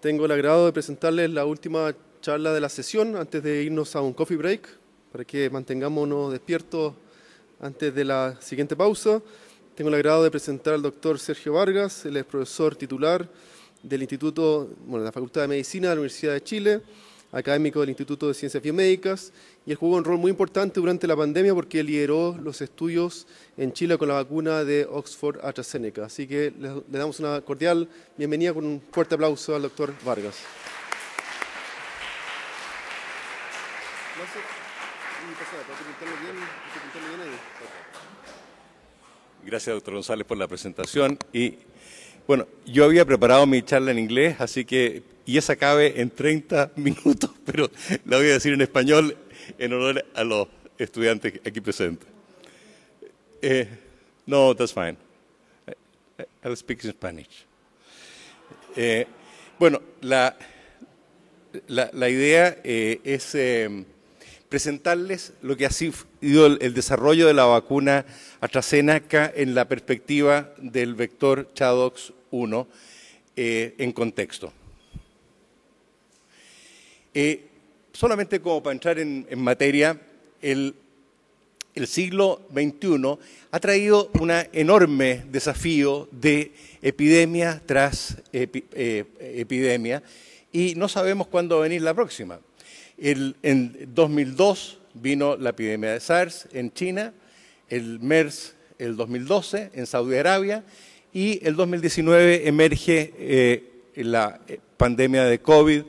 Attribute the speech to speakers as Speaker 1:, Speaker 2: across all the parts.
Speaker 1: Tengo el agrado de presentarles la última charla de la sesión antes de irnos a un coffee break para que mantengámonos despiertos antes de la siguiente pausa. Tengo el agrado de presentar al doctor Sergio Vargas, el es profesor titular del Instituto, bueno, de la Facultad de Medicina de la Universidad de Chile académico del Instituto de Ciencias Biomédicas, y él jugó un rol muy importante durante la pandemia porque lideró los estudios en Chile con la vacuna de Oxford AstraZeneca. Así que le damos una cordial bienvenida con un fuerte aplauso al doctor Vargas. Gracias, doctor González, por la presentación y bueno, yo había preparado mi charla en inglés, así que, y esa cabe en 30 minutos, pero la voy a decir en español en honor a los estudiantes aquí presentes. Eh, no, that's fine. I'll speak in Spanish. Eh, bueno, la, la, idea eh, es em, presentarles lo que ha sido el, desarrollo de la vacuna AstraZeneca en la perspectiva del vector ChAdOx 1 eh, en contexto. Eh, solamente como para entrar en, materia, el, siglo XXI ha traído un enorme desafío de epidemia tras eh, epidemia y no sabemos cuándo va a venir la próxima. El, en 2002 vino la epidemia de SARS en China, el MERS el 2012 en Saudi Arabia y el 2019 emerge eh, la eh, pandemia de COVID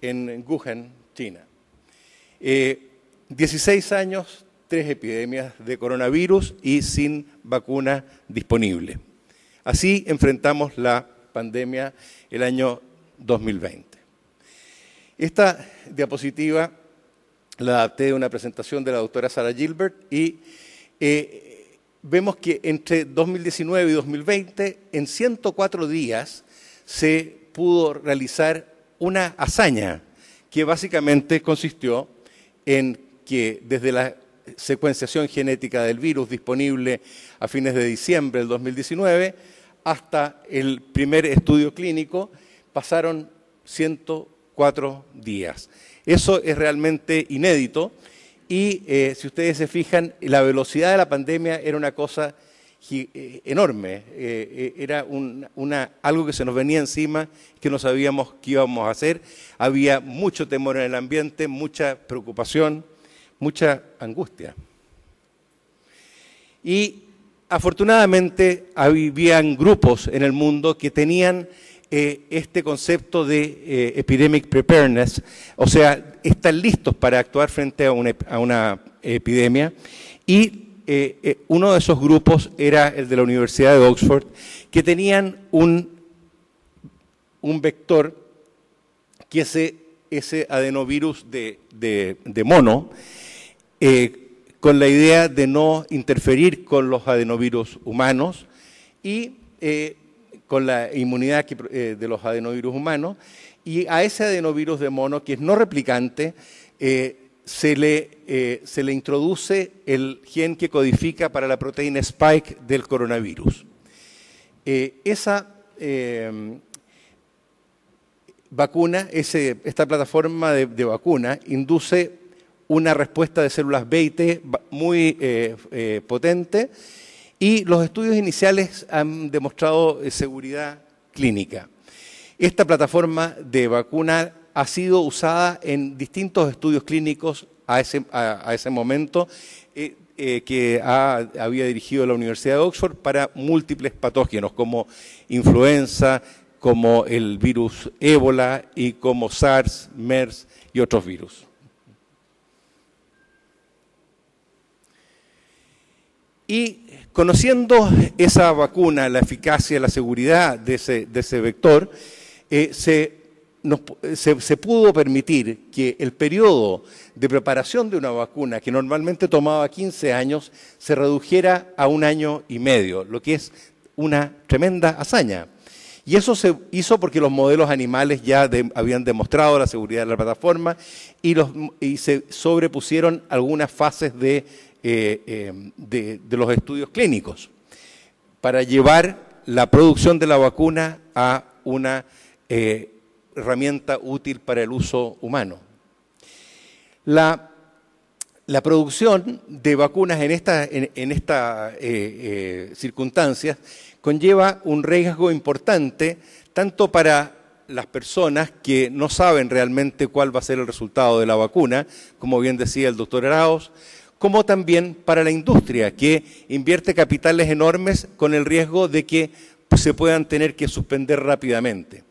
Speaker 1: en Wuhan, China. 16 eh, años, tres epidemias de coronavirus y sin vacuna disponible. Así enfrentamos la pandemia el año 2020. Esta diapositiva la adapté de una presentación de la doctora Sara Gilbert y vemos que entre 2019 y 2020, en 104 días, se pudo realizar una hazaña que básicamente consistió en que desde la secuenciación genética del virus disponible a fines de diciembre del 2019 hasta el primer estudio clínico pasaron 104 días. Eso es realmente inédito y eh, si ustedes se fijan, la velocidad de la pandemia era una cosa eh, enorme, eh, era algo que se nos venía encima, que no sabíamos qué íbamos a hacer. Había mucho temor en el ambiente, mucha preocupación, mucha angustia. Y afortunadamente habían grupos en el mundo que tenían eh, este concepto de eh, epidemic preparedness, o sea, están listos para actuar frente a una, epidemia. Y eh, uno de esos grupos era el de la Universidad de Oxford, que tenían un, un vector que es ese adenovirus de, mono, con la idea de no interferir con los adenovirus humanos y con la inmunidad eh, de los adenovirus humanos. Y a ese adenovirus de mono, que es no replicante, eh, se, le, eh, se le introduce el gen que codifica para la proteína spike del coronavirus. esa vacuna, ese, esta plataforma de, vacuna, induce una respuesta de células T muy eh, potente y los estudios iniciales han demostrado eh, seguridad clínica. Esta plataforma de vacuna ha sido usada en distintos estudios clínicos a ese, momento eh, eh, que había dirigido la Universidad de Oxford para múltiples patógenos como influenza, como el virus ébola y como SARS, MERS y otros virus. Y Conociendo esa vacuna, la eficacia, la seguridad de ese, vector, eh, eh, se, pudo permitir que el periodo de preparación de una vacuna, que normalmente tomaba 15 años, se redujera a un año y medio, lo que es una tremenda hazaña. Y eso se hizo porque los modelos animales ya habían demostrado la seguridad de la plataforma y se sobrepusieron algunas fases de eh, eh, de, los estudios clínicos para llevar la producción de la vacuna a una eh, herramienta útil para el uso humano. La, producción de vacunas en estas en, circunstancias conlleva un riesgo importante tanto para las personas que no saben realmente cuál va a ser el resultado de la vacuna, como bien decía el doctor Araos, como también para la industria, que invierte capitales enormes con el riesgo de que se puedan tener que suspender rápidamente.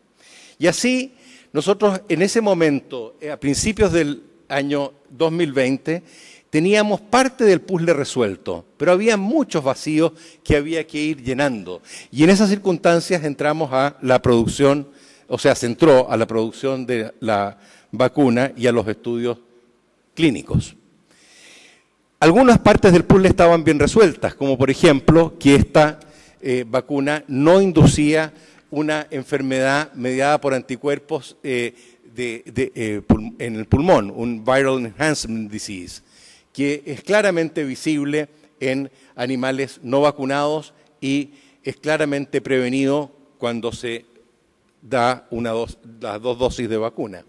Speaker 1: Y así, nosotros en ese momento, eh, a principios del año 2020, teníamos parte del puzzle resuelto, pero había muchos vacíos que había que ir llenando. Y en esas circunstancias entramos a la producción, o sea, se entró a la producción de la vacuna y a los estudios clínicos. Algunas partes del puzzle estaban bien resueltas, como por ejemplo que esta eh, vacuna no inducía una enfermedad mediada por anticuerpos eh, eh, en el pulmón, un viral enhancement disease, que es claramente visible en animales no vacunados y es claramente prevenido cuando se da una dos, las dos dosis de vacuna.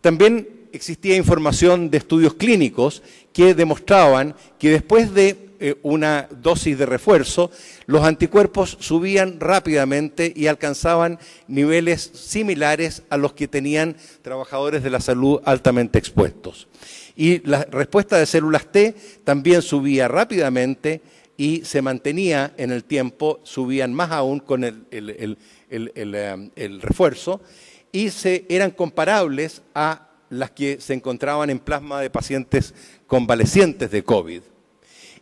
Speaker 1: También existía información de estudios clínicos que demostraban que después de eh, una dosis de refuerzo, los anticuerpos subían rápidamente y alcanzaban niveles similares a los que tenían trabajadores de la salud altamente expuestos. Y la respuesta de células T también subía rápidamente y se mantenía en el tiempo, subían más aún con el, el eh, refuerzo y se, eran comparables a las que se encontraban en plasma de pacientes convalecientes de COVID.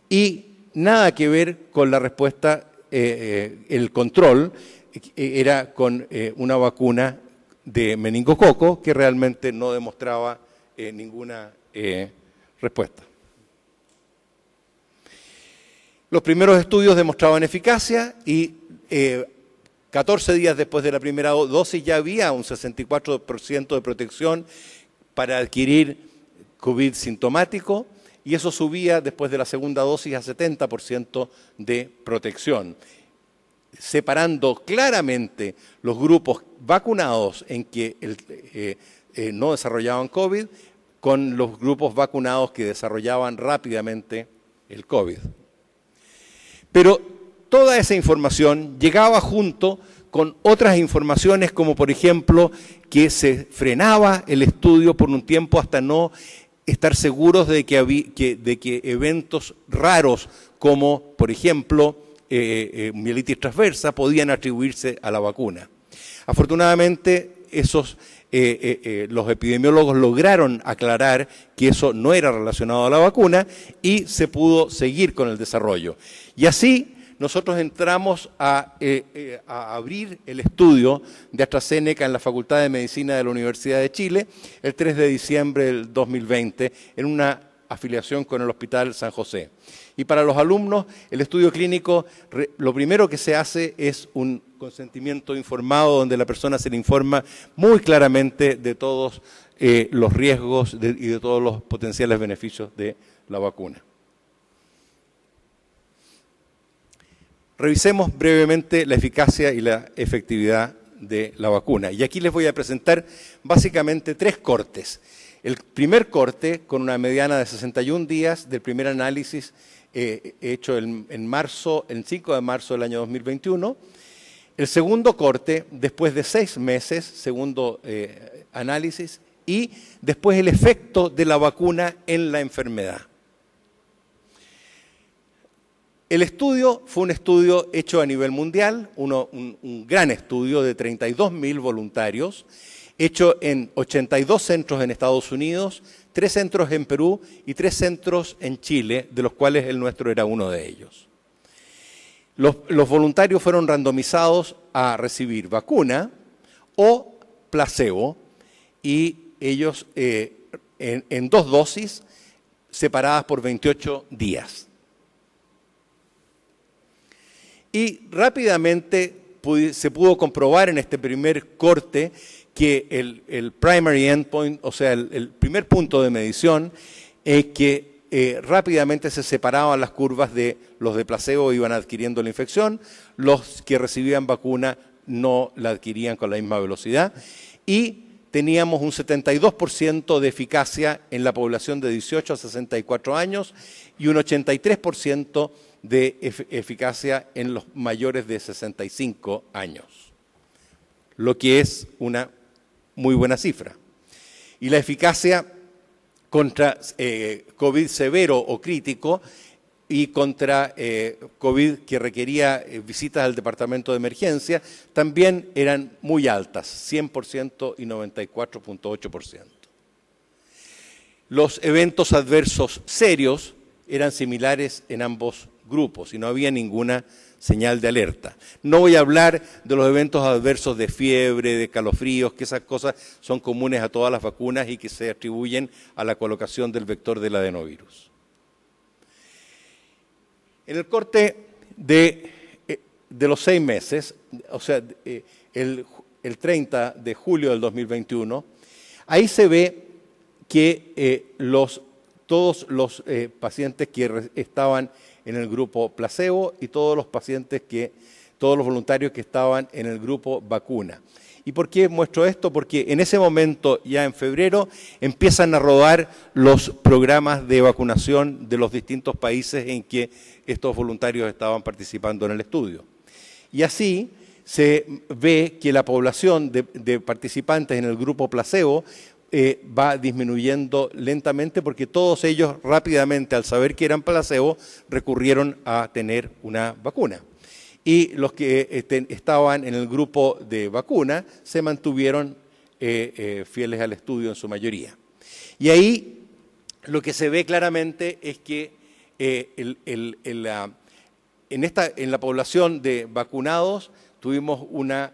Speaker 1: Y nada que ver con la respuesta, eh, eh, el control eh, era con una vacuna de meningococo que realmente no demostraba ninguna respuesta. Los primeros estudios demostraban eficacia y 14 días después de la primera dosis ya había un 64% de protección para adquirir COVID sintomático y eso subía después de la segunda dosis a 70% de protección, separando claramente los grupos vacunados en que eh, eh, no desarrollaban COVID con los grupos vacunados que desarrollaban rápidamente el COVID. Pero toda esa información llegaba junto con otras informaciones como por ejemplo que se frenaba el estudio por un tiempo hasta no estar seguros de que, eventos raros como por ejemplo eh, eh, mielitis transversa podían atribuirse a la vacuna. Afortunadamente esos eh, los epidemiólogos lograron aclarar que eso no era relacionado a la vacuna y se pudo seguir con el desarrollo. Y así nosotros entramos eh, eh, a, abrir el estudio de AstraZeneca en la Facultad de Medicina de la Universidad de Chile el 3 de diciembre del 2020 en una afiliación con el Hospital San José. Y para los alumnos, el estudio clínico, lo primero que se hace es un consentimiento informado donde la persona se le informa muy claramente de todos eh, los riesgos y de todos los potenciales beneficios de la vacuna. Revisemos brevemente la eficacia y la efectividad de la vacuna. Y aquí les voy a presentar básicamente tres cortes. El primer corte, con una mediana de 61 días del primer análisis eh, hecho en, marzo, el 5 de marzo del año 2021. El segundo corte, después de seis meses, segundo eh, análisis, y después el efecto de la vacuna en la enfermedad. El estudio fue un estudio hecho a nivel mundial, un, gran estudio de 32.000 voluntarios, hecho en 82 centros en Estados Unidos, tres centros en Perú y tres centros en Chile, de los cuales el nuestro era uno de ellos. Los, voluntarios fueron randomizados a recibir vacuna o placebo y ellos eh, en, en dos dosis separadas por 28 días. Y rápidamente se pudo comprobar en este primer corte que el, el primary endpoint, o sea, el, primer punto de medición, es que eh, rápidamente se separaban las curvas de los de placebo iban adquiriendo la infección, los que recibían vacuna no la adquirían con la misma velocidad y teníamos un 72% de eficacia en la población de 18 a 64 años y un 83% de eficacia en los mayores de 65 años, lo que es una muy buena cifra. Y la eficacia contra eh, COVID severo o crítico y contra eh, COVID que requería eh, visitas al departamento de emergencia también eran muy altas, 100% y 94.8%. Los eventos adversos serios eran similares en ambos grupos y no había ninguna señal de alerta. No voy a hablar de los eventos adversos de fiebre, de calofríos, que esas cosas son comunes a todas las vacunas y que se atribuyen a la colocación del vector del adenovirus. En el corte de, eh, los seis meses, o sea, eh, el, 30 de julio del 2021, ahí se ve que eh, los, todos los pacientes que estaban en el grupo placebo y todos los pacientes que, todos los voluntarios que estaban en el grupo vacuna. ¿Y por qué muestro esto? Porque en ese momento, ya en febrero, empiezan a rodar los programas de vacunación de los distintos países en que estos voluntarios estaban participando en el estudio. Y así se ve que la población de, participantes en el grupo placebo eh, va disminuyendo lentamente porque todos ellos rápidamente, al saber que eran placebo, recurrieron a tener una vacuna. Y los que este, estaban en el grupo de vacuna se mantuvieron eh, eh, fieles al estudio en su mayoría. Y ahí lo que se ve claramente es que en, esta, en la población de vacunados tuvimos una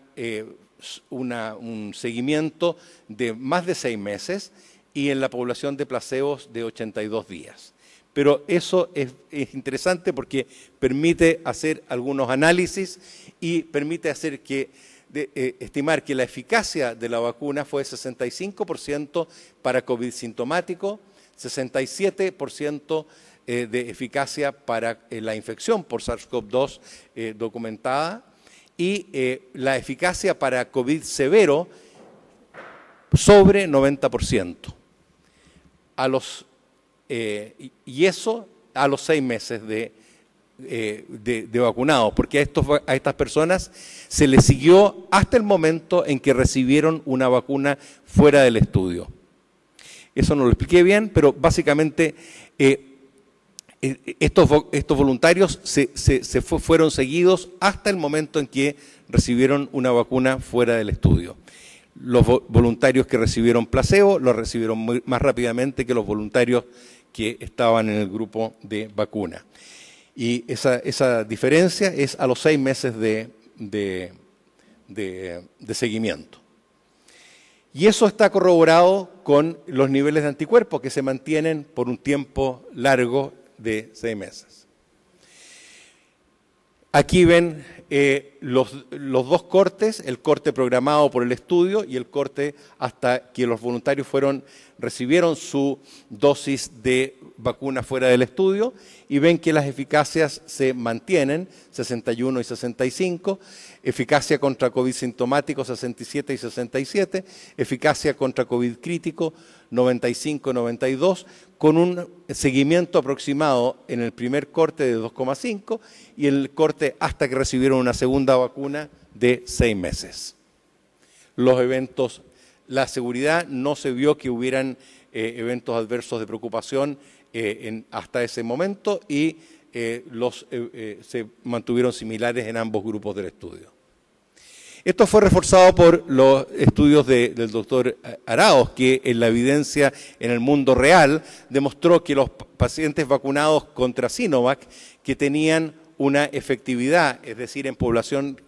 Speaker 1: un seguimiento de más de seis meses y en la población de placebos de 82 días. Pero eso es, interesante porque permite hacer algunos análisis y permite hacer que eh, estimar que la eficacia de la vacuna fue 65% para COVID sintomático, 67% eh, de eficacia para eh, la infección por SARS-CoV-2 documentada y eh, la eficacia para COVID severo sobre 90%. A los, eh, y eso a los seis meses de, eh, de, vacunados, porque a, estas personas se les siguió hasta el momento en que recibieron una vacuna fuera del estudio. Eso no lo expliqué bien, pero básicamente eh, eh, estos, voluntarios se, fueron seguidos hasta el momento en que recibieron una vacuna fuera del estudio. Los voluntarios que recibieron placebo lo recibieron más rápidamente que los voluntarios que estaban en el grupo de vacuna. Y esa, diferencia es a los seis meses de seguimiento. Y eso está corroborado con los niveles de anticuerpos que se mantienen por un tiempo largo de seis meses. Aquí ven eh, los, los, dos cortes, el corte programado por el estudio y el corte hasta que los voluntarios fueron, recibieron su dosis de vacunas fuera del estudio y ven que las eficacias se mantienen, 61 y 65, eficacia contra COVID sintomático 67 y 67, eficacia contra COVID crítico 95 y 92, con un seguimiento aproximado en el primer corte de 2,5 y el corte hasta que recibieron una segunda vacuna de 6 meses. Los eventos, la seguridad no se vio que hubieran eh, eventos adversos de preocupación eh, hasta ese momento y eh, los, eh, se mantuvieron similares en ambos grupos del estudio. Esto fue reforzado por los estudios del doctor Araos, que en la evidencia en el mundo real demostró que los pacientes vacunados contra Sinovac, que tenían una efectividad, es decir, en población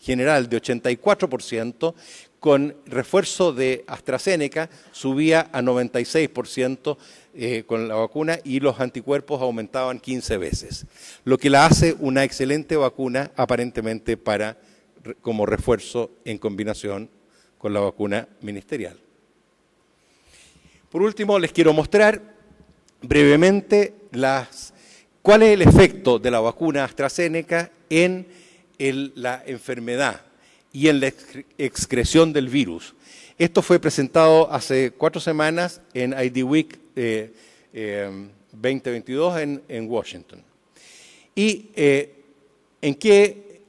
Speaker 1: general de 84%, con refuerzo de AstraZeneca subía a 96%, eh, con la vacuna y los anticuerpos aumentaban 15 veces, lo que la hace una excelente vacuna aparentemente para como refuerzo en combinación con la vacuna ministerial. Por último, les quiero mostrar brevemente las, cuál es el efecto de la vacuna AstraZeneca en la enfermedad y en la excreción del virus. Esto fue presentado hace cuatro semanas en ID Week 2022 eh, eh, en, Washington. Y eh, en qué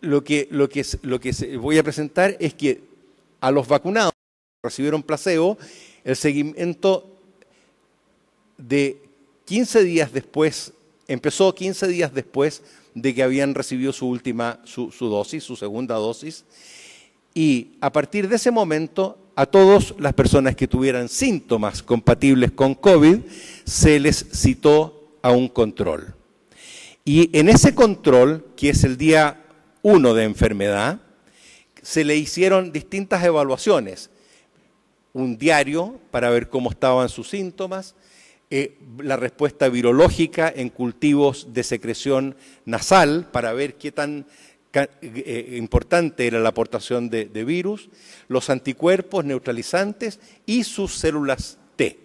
Speaker 1: lo que, lo, que, lo que voy a presentar es que a los vacunados que recibieron placebo, el seguimiento de 15 días después Empezó 15 días después de que habían recibido su última, su, dosis, su segunda dosis. Y a partir de ese momento, a todas las personas que tuvieran síntomas compatibles con COVID, se les citó a un control. Y en ese control, que es el día 1 de enfermedad, se le hicieron distintas evaluaciones. Un diario para ver cómo estaban sus síntomas, eh, la respuesta virológica en cultivos de secreción nasal para ver qué tan eh, eh, importante era la aportación de, virus, los anticuerpos neutralizantes y sus células T.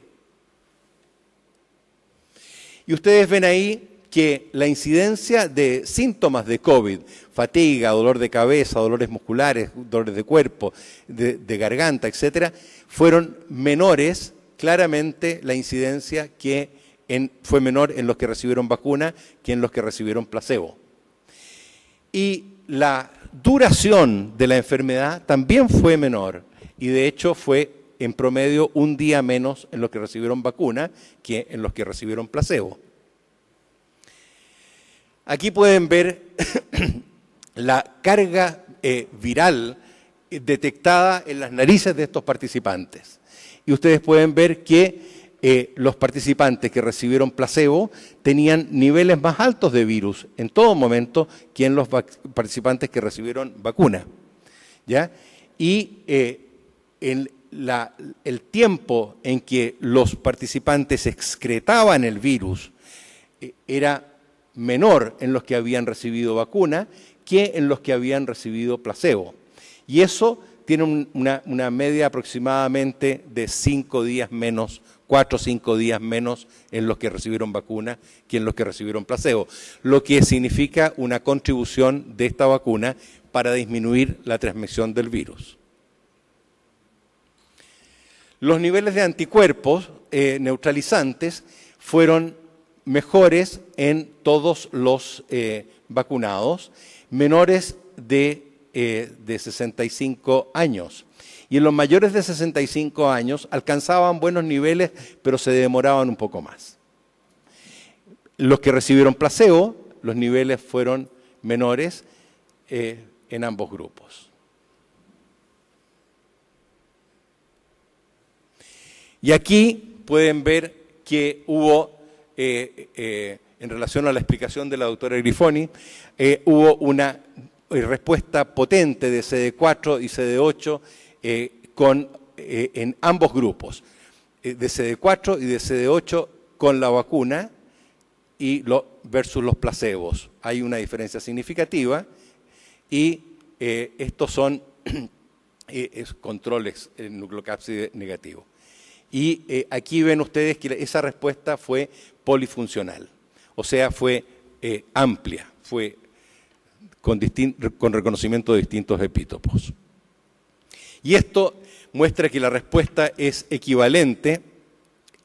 Speaker 1: Y ustedes ven ahí que la incidencia de síntomas de COVID, fatiga, dolor de cabeza, dolores musculares, dolores de cuerpo, de, de garganta, etcétera, fueron menores claramente la incidencia que fue menor en los que recibieron vacuna que en los que recibieron placebo. Y la duración de la enfermedad también fue menor y de hecho fue en promedio un día menos en los que recibieron vacuna que en los que recibieron placebo. Aquí pueden ver la carga eh, viral detectada en las narices de estos participantes y ustedes pueden ver que eh, los participantes que recibieron placebo tenían niveles más altos de virus en todo momento que en los participantes que recibieron vacuna. ¿ya? Y eh, el, tiempo en que los participantes excretaban el virus eh, era menor en los que habían recibido vacuna que en los que habían recibido placebo. Y eso tiene una, media aproximadamente de cinco días menos, cuatro o cinco días menos en los que recibieron vacuna que en los que recibieron placebo, lo que significa una contribución de esta vacuna para disminuir la transmisión del virus. Los niveles de anticuerpos eh, neutralizantes fueron mejores en todos los eh, vacunados, menores de eh, de 65 años. Y en los mayores de 65 años alcanzaban buenos niveles, pero se demoraban un poco más. Los que recibieron placebo, los niveles fueron menores eh, en ambos grupos. Y aquí pueden ver que hubo, eh, en relación a la explicación de la doctora Grifoni, hubo una respuesta potente de CD4 y CD8 eh, con, eh, en ambos grupos, eh, de CD4 y de CD8 con la vacuna y versus los placebos. Hay una diferencia significativa y estos son controles en nucleocápside negativo. Y aquí ven ustedes que esa respuesta fue polifuncional, o sea, fue amplia, fue con, reconocimiento de distintos epítopos. Y esto muestra que la respuesta es equivalente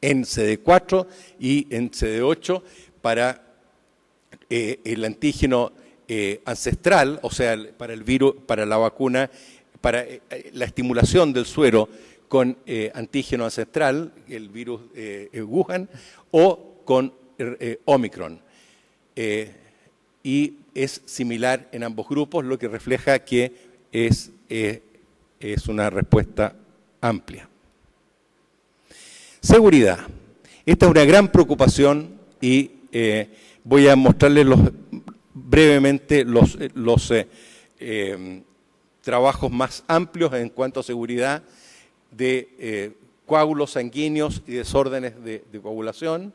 Speaker 1: en CD4 y en CD8 para eh, el antígeno eh, ancestral, o sea, para el virus, para la vacuna, para eh, la estimulación del suero con antígeno ancestral, el virus Wuhan, o con Omicron. y es similar en ambos grupos, lo que refleja que es, eh, es una respuesta amplia. Seguridad. Esta es una gran preocupación y eh, voy a mostrarles brevemente los, eh, los trabajos más amplios en cuanto a seguridad de coágulos sanguíneos y desórdenes de, coagulación,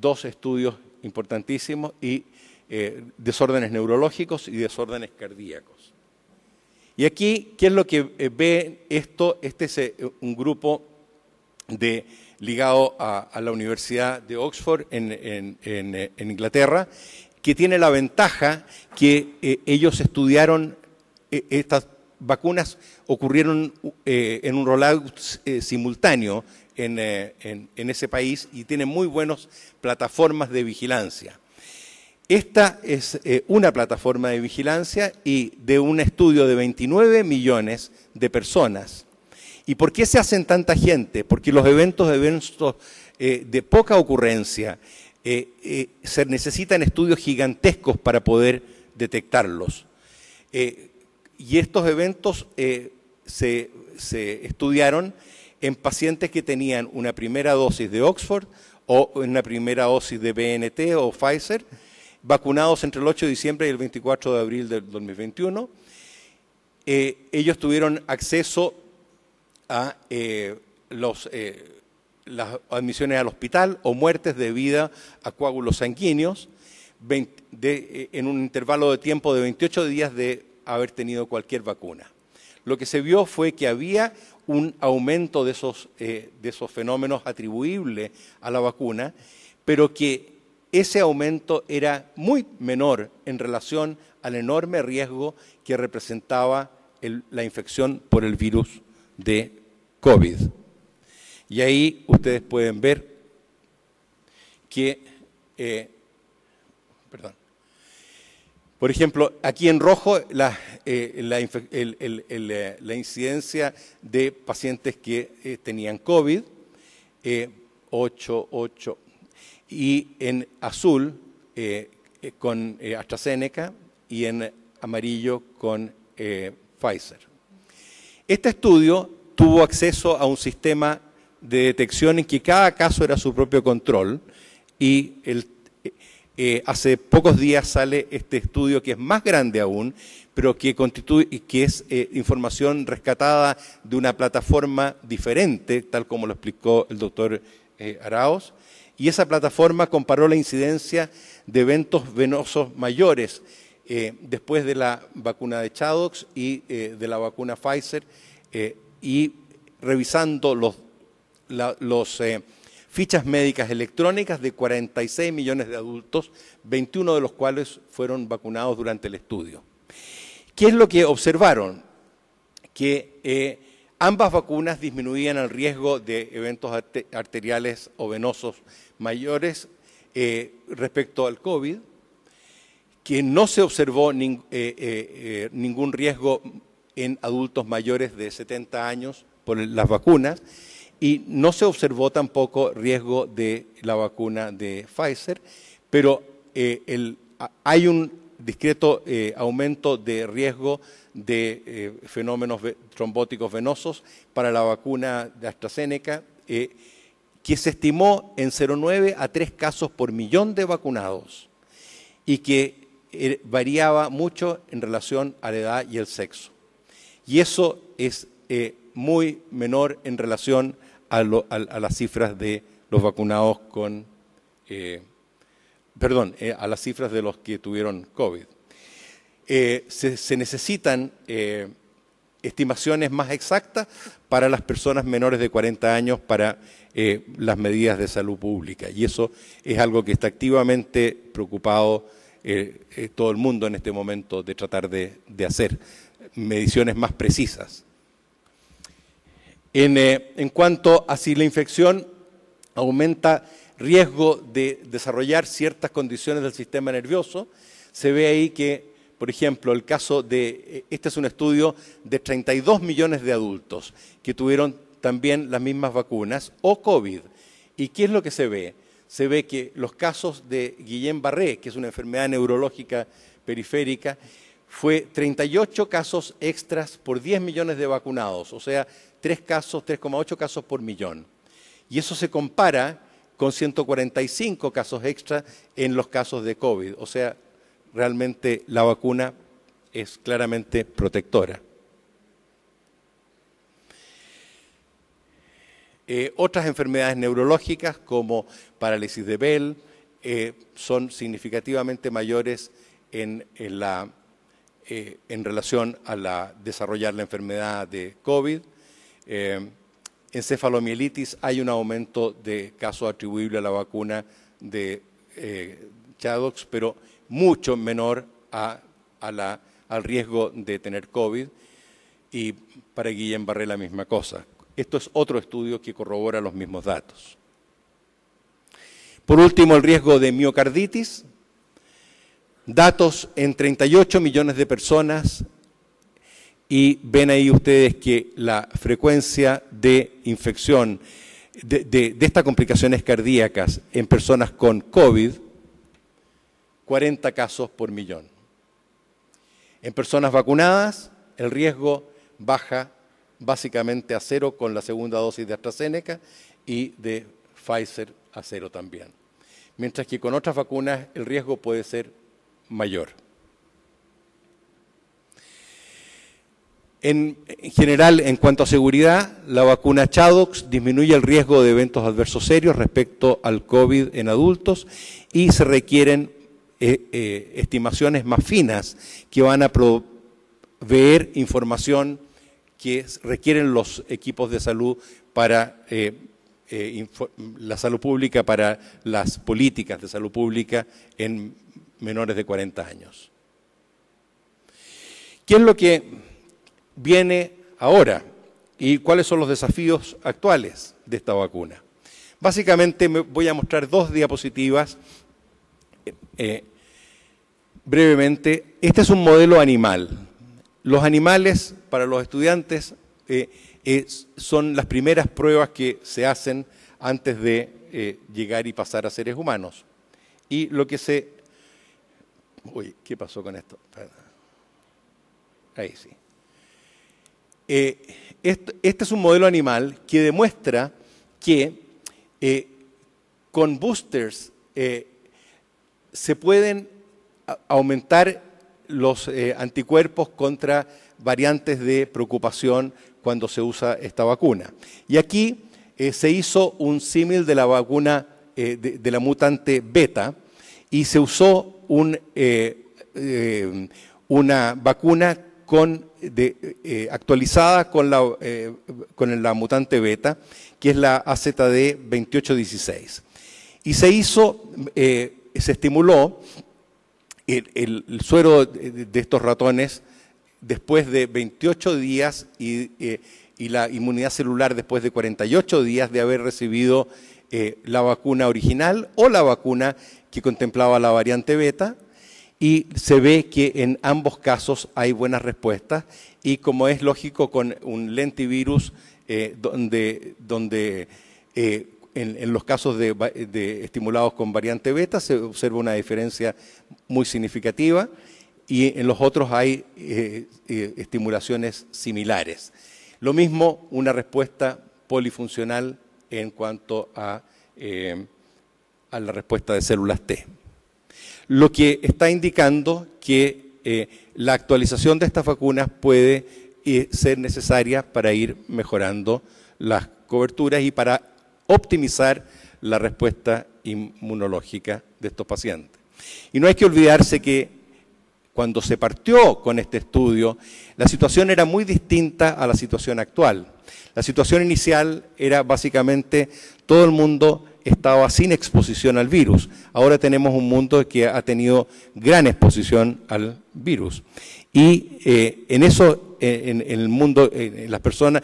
Speaker 1: dos estudios importantísimos y eh, desórdenes neurológicos y desórdenes cardíacos. Y aquí, ¿qué es lo que eh, ve esto? Este es eh, un grupo ligado a, la Universidad de Oxford en, Inglaterra, que tiene la ventaja que ellos estudiaron estas vacunas ocurrieron en un rollout simultáneo en, ese país y tienen muy buenas plataformas de vigilancia. Esta es eh, una plataforma de vigilancia y de un estudio de 29 millones de personas. ¿Y por qué se hacen tanta gente? Porque los eventos, eventos eh, de poca ocurrencia, eh, se necesitan estudios gigantescos para poder detectarlos. y estos eventos se, se estudiaron en pacientes que tenían una primera dosis de Oxford o una primera dosis de BNT o Pfizer vacunados entre el 8 de diciembre y el 24 de abril del 2021. Eh, ellos tuvieron acceso a eh, eh, las admisiones al hospital o muertes debidas a coágulos sanguíneos en un intervalo de tiempo de 28 días de haber tenido cualquier vacuna. Lo que se vio fue que había un aumento de esos, de esos fenómenos atribuibles a la vacuna, pero que ese aumento era muy menor en relación al enorme riesgo que representaba la infección por el virus de COVID. Y ahí ustedes pueden ver que, eh, perdón, por ejemplo, aquí en rojo la, eh, eh, incidencia de pacientes que tenían COVID, 8, 8, y en azul eh, eh, con eh, AstraZeneca y en amarillo con Pfizer. Este estudio tuvo acceso a un sistema de detección en que cada caso era su propio control y hace pocos días sale este estudio que es más grande aún, pero que, constituye, que es información rescatada de una plataforma diferente, tal como lo explicó el doctor Araos, y esa plataforma comparó la incidencia de eventos venosos mayores eh, después de la vacuna de Chadox y eh, de la vacuna Pfizer eh, y revisando los, los fichas médicas electrónicas de 46 millones de adultos, 21 de los cuales fueron vacunados durante el estudio. ¿Qué es lo que observaron? Que Ambas vacunas disminuían el riesgo de eventos arteriales o venosos mayores eh, respecto al COVID, que no se observó eh, eh, ningún riesgo en adultos mayores de 70 años por las vacunas y no se observó tampoco riesgo de la vacuna de Pfizer, pero hay un discreto aumento de riesgo de fenómenos trombóticos venosos para la vacuna de AstraZeneca, eh, que se estimó en 0,9 a 3 casos por millón de vacunados y que eh, variaba mucho en relación a la edad y el sexo. Y eso es eh, muy menor en relación a, las cifras de los vacunados con, perdón, a las cifras de los que tuvieron COVID. se necesitan estimaciones más exactas para las personas menores de 40 años para eh, las medidas de salud pública. Y eso es algo que está activamente preocupado eh, eh, todo el mundo en este momento de tratar de, hacer mediciones más precisas. En, en cuanto a si la infección aumenta riesgo de desarrollar ciertas condiciones del sistema nervioso, se ve ahí que por ejemplo, el caso de, eh, este es un estudio de 32 millones de adultos que tuvieron también las mismas vacunas o COVID. ¿Y qué es lo que se ve? Se ve que los casos de Guillain-Barré, que es una enfermedad neurológica periférica, fue 38 casos extras por 10 millones de vacunados, o sea, 3 casos, 3,8 casos por millón. Y eso se compara con 145 casos extra en los casos de COVID, o sea, realmente la vacuna es claramente protectora. Eh, otras enfermedades neurológicas como parálisis de Bell eh, son significativamente mayores en, la, eh, en relación a la, desarrollar la enfermedad de COVID. encefalomielitis hay un aumento de casos atribuibles a la vacuna de Chadox, pero mucho menor a, la, al riesgo de tener COVID y para Guillén Barré la misma cosa. Esto es otro estudio que corrobora los mismos datos. Por último, el riesgo de miocarditis. Datos en 38 millones de personas y ven ahí ustedes que la frecuencia de infección de, de estas complicaciones cardíacas en personas con COVID 40 casos por millón. En personas vacunadas, el riesgo baja básicamente a cero con la segunda dosis de AstraZeneca y de Pfizer a cero también. Mientras que con otras vacunas el riesgo puede ser mayor. En, general, en cuanto a seguridad, la vacuna Chadox disminuye el riesgo de eventos adversos serios respecto al COVID en adultos y se requieren eh, eh, estimaciones más finas que van a proveer información que requieren los equipos de salud para eh, la salud pública, para las políticas de salud pública en menores de 40 años. ¿Qué es lo que viene ahora y cuáles son los desafíos actuales de esta vacuna? Básicamente voy a mostrar dos diapositivas eh, brevemente, este es un modelo animal. Los animales para los estudiantes eh, eh, son las primeras pruebas que se hacen antes de llegar y pasar a seres humanos. Y lo que se... Uy, ¿qué pasó con esto? Ahí sí. este es un modelo animal que demuestra que con boosters se pueden aumentar los eh, anticuerpos contra variantes de preocupación cuando se usa esta vacuna. Y aquí eh, se hizo un símil de la vacuna eh, de, la mutante beta y se usó una vacuna con, actualizada con la, con la mutante beta, que es la AZD2816. Y se hizo se estimuló el, suero de estos ratones después de 28 días eh, y, la inmunidad celular después de 48 días de haber recibido eh, la vacuna original o la vacuna que contemplaba la variante beta. Y se ve que en ambos casos hay buenas respuestas y como es lógico con un lentivirus eh, donde, donde en, los casos de, estimulados con variante beta se observa una diferencia muy significativa y en los otros hay eh, eh, estimulaciones similares. Lo mismo una respuesta polifuncional en cuanto a, eh, a la respuesta de células T. Lo que está indicando que la actualización de estas vacunas puede ser necesaria para ir mejorando las coberturas y para optimizar la respuesta inmunológica de estos pacientes. Y no hay que olvidarse que cuando se partió con este estudio, la situación era muy distinta a la situación actual. La situación inicial era básicamente todo el mundo estaba sin exposición al virus. Ahora tenemos un mundo que ha tenido gran exposición al virus. Y eh, en eso, eh, en, el mundo, en eh, las personas,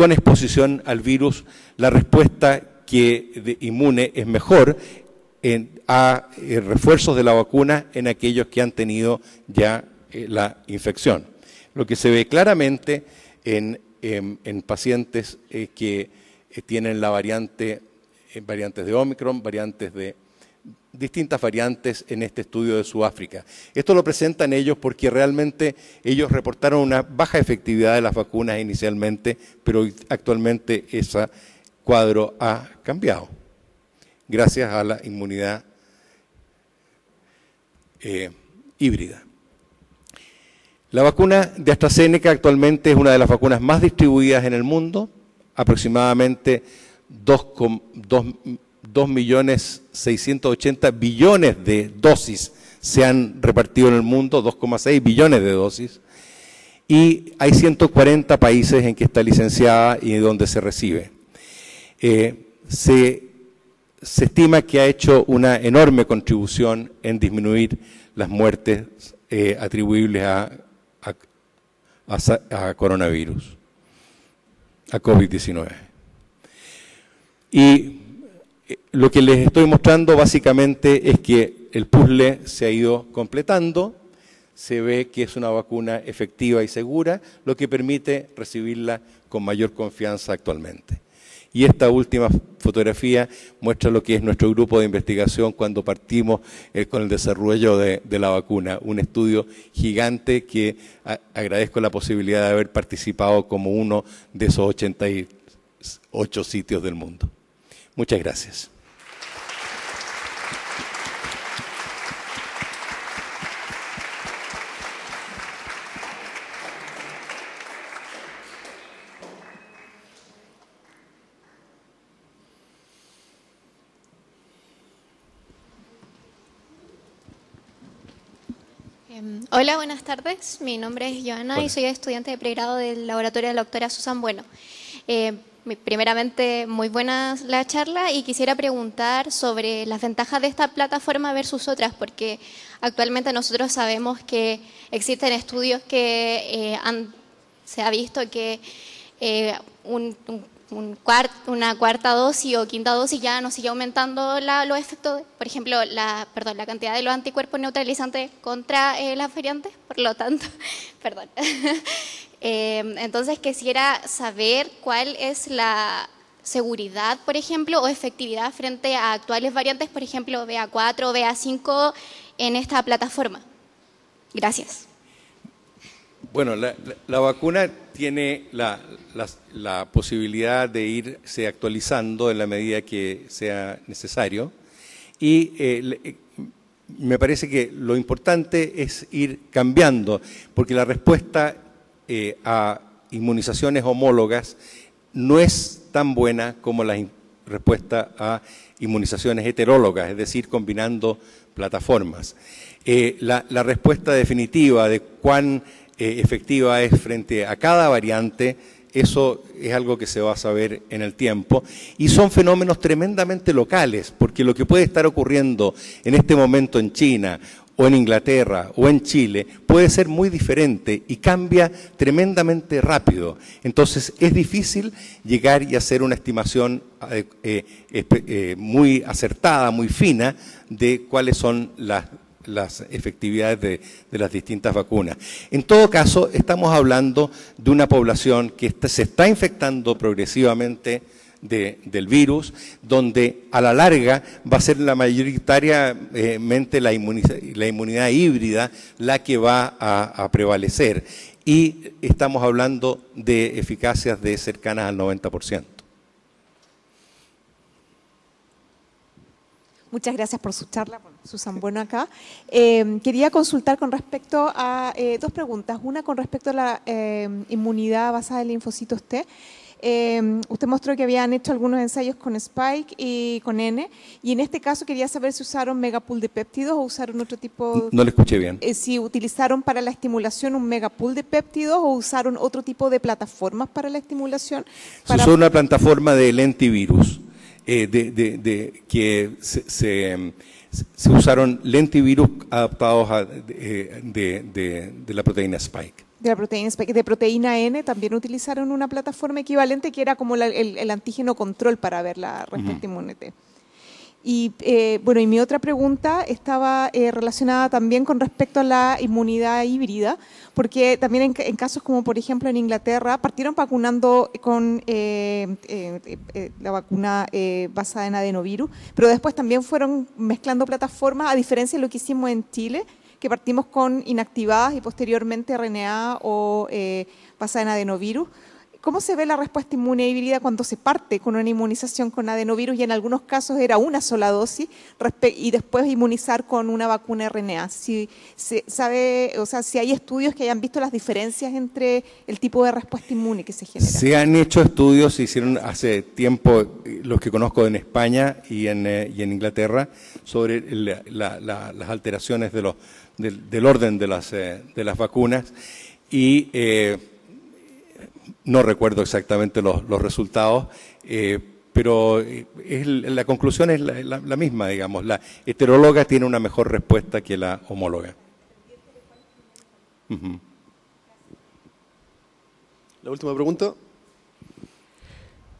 Speaker 1: con exposición al virus, la respuesta que inmune es mejor a eh, refuerzos de la vacuna en aquellos que han tenido ya eh, la infección. Lo que se ve claramente en, pacientes eh, que tienen la variante, variantes de Omicron, variantes de distintas variantes en este estudio de Sudáfrica. Esto lo presentan ellos porque realmente ellos reportaron una baja efectividad de las vacunas inicialmente, pero actualmente ese cuadro ha cambiado, gracias a la inmunidad eh, híbrida. La vacuna de AstraZeneca actualmente es una de las vacunas más distribuidas en el mundo, aproximadamente 2,2 2.680 billones de dosis se han repartido en el mundo, 2,6 billones de dosis, y hay 140 países en que está licenciada y donde se recibe. Eh, se, estima que ha hecho una enorme contribución en disminuir las muertes eh, atribuibles a, a, coronavirus, a COVID-19. Y eh, lo que les estoy mostrando básicamente es que el puzzle se ha ido completando, se ve que es una vacuna efectiva y segura, lo que permite recibirla con mayor confianza actualmente. Y esta última fotografía muestra lo que es nuestro grupo de investigación cuando partimos eh, con el desarrollo de, la vacuna. Un estudio gigante que agradezco la posibilidad de haber participado como uno de esos 88 sitios del mundo. Muchas gracias.
Speaker 2: Em, hola, buenas tardes. Mi nombre es Joana y soy estudiante de pregrado del laboratorio de la doctora Susan Bueno. Eh, Primeramente, muy buena la charla y quisiera preguntar sobre las ventajas de esta plataforma versus otras, porque actualmente nosotros sabemos que existen estudios que eh, se ha visto que eh, un, una cuarta dosis o quinta dosis ya nos sigue aumentando la, los efectos, por ejemplo, la, perdón, la cantidad de los anticuerpos neutralizantes contra eh, las variantes, por lo tanto, perdón. Em, entonces quisiera saber cuál es la seguridad, por ejemplo, o efectividad frente a actuales variantes, por ejemplo, BA4 o BA5 en esta plataforma. Gracias.
Speaker 1: Bueno, la, vacuna tiene la, posibilidad de irse actualizando en la medida que sea necesario y eh, eh, me parece que lo importante es ir cambiando, porque la respuesta eh, a inmunizaciones homólogas no es tan buena como la respuesta a inmunizaciones heterólogas, es decir, combinando plataformas. Eh, la, respuesta definitiva de cuán eh, efectiva es frente a cada variante, eso es algo que se va a saber en el tiempo. Y son fenómenos tremendamente locales, porque lo que puede estar ocurriendo en este momento en China o en Inglaterra o en Chile puede ser muy diferente y cambia tremendamente rápido. Entonces es difícil llegar y hacer una estimación eh, eh, eh, muy acertada, muy fina de cuáles son las efectividades de, las distintas vacunas. En todo caso, estamos hablando de una población que se está infectando progresivamente del virus, donde a la larga va a ser la mayoritariamente la inmunidad, híbrida la que va a, prevalecer. Y estamos hablando de eficacias de cercanas al 90%.
Speaker 2: Muchas gracias por su charla, Susan Bueno acá. Eh, quería consultar con respecto a eh, dos preguntas. Una con respecto a la eh, inmunidad basada en linfocitos T. Em, usted mostró que habían hecho algunos ensayos con Spike y con N, y en este caso quería saber si usaron megapool de péptidos o usaron otro tipo. No le escuché bien. Eh, si utilizaron para la estimulación un megapool de péptidos o usaron otro tipo de plataformas para la estimulación.
Speaker 1: Se usó una plataforma de lentivirus, eh, de, que em, se, usaron lentivirus adaptados eh, de la proteína Spike
Speaker 2: de proteína, N también utilizaron una plataforma equivalente que era como el, antígeno control para ver la respuesta inmune Y eh, bueno, y mi otra pregunta estaba eh, relacionada también con respecto a la inmunidad híbrida, porque también en, casos como por ejemplo en Inglaterra partieron vacunando con eh, la vacuna basada en adenovirus, pero después también fueron mezclando plataformas, a diferencia de lo que hicimos en Chile, que partimos con inactivadas y posteriormente RNA o eh, basada en adenovirus. ¿Cómo se ve la respuesta inmune híbrida cuando se parte con una inmunización con adenovirus y en algunos casos era una sola dosis y después inmunizar con una vacuna RNA? Si sabe, o sea, si hay estudios que hayan visto las diferencias entre el tipo de respuesta inmune que se genera.
Speaker 1: Se han hecho estudios, se hicieron hace tiempo eh, los que conozco en España y en, eh, Inglaterra sobre las alteraciones de los del, orden de las, eh, de las vacunas y eh, no recuerdo exactamente los, resultados, eh, pero la conclusión es la, misma, digamos. La heteróloga tiene una mejor respuesta que la homóloga. La última pregunta.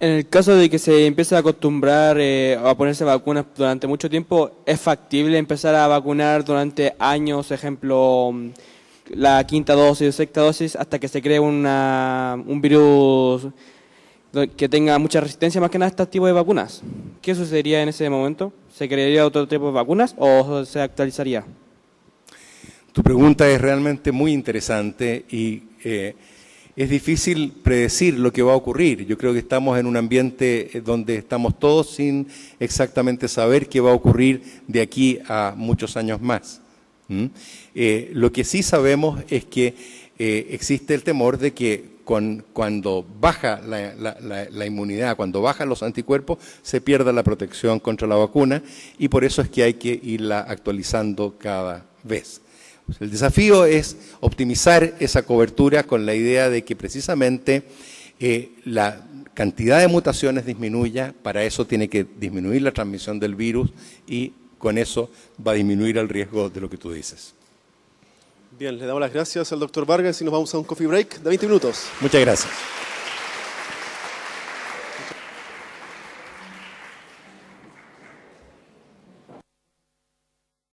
Speaker 2: En el caso de que se empiece a acostumbrar eh, a ponerse vacunas durante mucho tiempo, ¿es factible empezar a vacunar durante años, ejemplo, mm, la quinta dosis o sexta dosis, hasta que se cree un virus que tenga mucha resistencia más que nada a este tipo de vacunas? ¿Qué sucedería en ese momento? ¿Se
Speaker 1: crearía otro tipo de vacunas o se actualizaría? Tu pregunta es realmente muy interesante y... Eh, es difícil predecir lo que va a ocurrir. Yo creo que estamos en un ambiente eh, donde estamos todos sin exactamente saber qué va a ocurrir de aquí a muchos años más. Eh, lo que sí sabemos es que eh, existe el temor de que cuando baja la, inmunidad, cuando bajan los anticuerpos, se pierda la protección contra la vacuna y por eso es que hay que irla actualizando cada vez. Pues el desafío es optimizar esa cobertura con la idea de que precisamente eh, la cantidad de mutaciones disminuya, para eso tiene que disminuir la transmisión del virus y con eso va a disminuir el riesgo de lo que tú dices. Bien, le damos las gracias al doctor Vargas y nos vamos a un coffee break de 20 minutos. Muchas gracias.